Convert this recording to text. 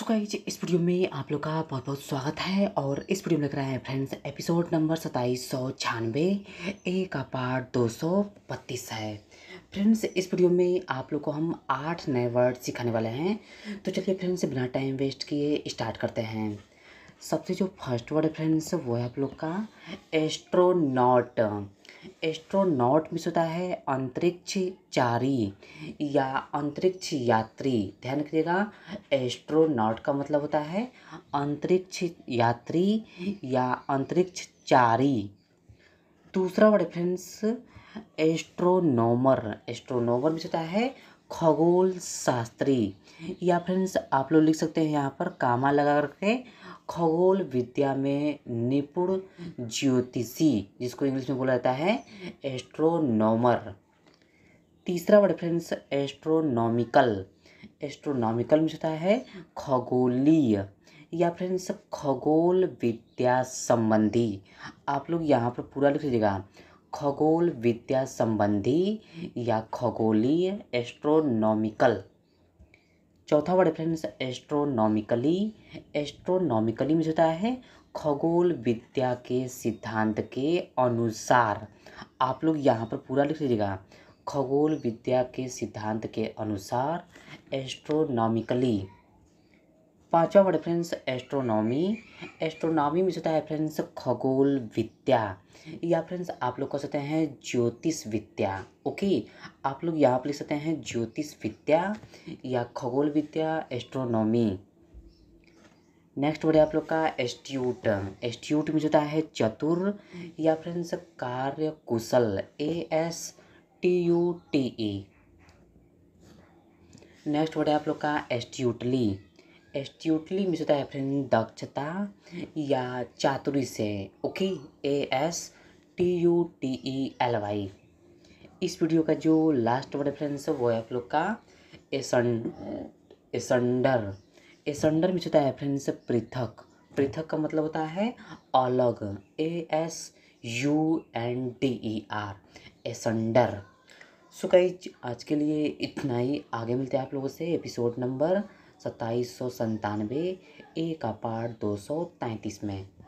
सो जी इस वीडियो में आप लोग का बहुत बहुत स्वागत है और इस वीडियो में लग रहा है फ्रेंड्स एपिसोड नंबर सताईस सौ छियानवे ए का पार्ट दो सौ बत्तीस है फ्रेंड्स इस वीडियो में आप लोग को हम आठ नए वर्ड सिखाने वाले हैं तो चलिए फ्रेंड्स बिना टाइम वेस्ट किए स्टार्ट करते हैं सबसे जो फर्स्ट वर्ड है फ्रेंड्स वो है आप लोग का एस्ट्रोनॉट एस्ट्रोनॉट में होता है अंतरिक्ष चारी या अंतरिक्ष यात्री ध्यान रखिएगा एस्ट्रोनॉट का मतलब होता है अंतरिक्ष यात्री या अंतरिक्ष चारी दूसरा वर्ड फ्रेंड्स एस्ट्रोनोमर एस्ट्रोनोमर में होता है खगोल शास्त्री या फ्रेंड्स आप लोग लिख सकते हैं यहाँ पर कामा लगा करके खगोल विद्या में निपुण ज्योतिषी जिसको इंग्लिश में बोला जाता है एस्ट्रोनॉमर तीसरा वर्ड फ्रेंड्स एस्ट्रोनॉमिकल एस्ट्रोनॉमिकल में होता है खगोलीय या फ्रेंड्स खगोल विद्या संबंधी आप लोग यहाँ पर पूरा लिख लीजिएगा खगोल विद्या संबंधी या खगोलीय एस्ट्रोनॉमिकल चौथा वर्ड डिफरेंस एस्ट्रोनॉमिकली एस्ट्रोनॉमिकली में होता है खगोल विद्या के सिद्धांत के अनुसार आप लोग यहाँ पर पूरा लिख लीजिएगा खगोल विद्या के सिद्धांत के अनुसार एस्ट्रोनॉमिकली पांचवा वर्ड फ्रेंड्स एस्ट्रोनॉमी एस्ट्रोनॉमी में होता है फ्रेंड्स खगोल विद्या या फ्रेंड्स आप लोग कह सकते हैं ज्योतिष विद्या ओके आप लोग यहाँ पर लिख सकते हैं ज्योतिष विद्या या खगोल विद्या एस्ट्रोनॉमी नेक्स्ट वर्ड है आप लोग का एस्ट्यूट एस्ट्यूट में होता है चतुर या फ्रेंड्स कार्य कुशल A S T U T E next word है आप लोग का एस्ट्यूटली एस्ट्यूटली मिस होता है फ्रेंड दक्षता या चातुरी से okay A S T U T E L Y इस वीडियो का जो लास्ट वर्ड फ्रेंड्स वो है आप लोग का एसंडर एसंडर मिस होता है फ्रेंड्स पृथक पृथक का मतलब होता है अलग A S U N D E R asunder so so आज के लिए इतना ही आगे मिलते हैं आप लोगों से एपिसोड नंबर सत्ताईस सौ संतानवे एक अपार दो सौ तैंतीस में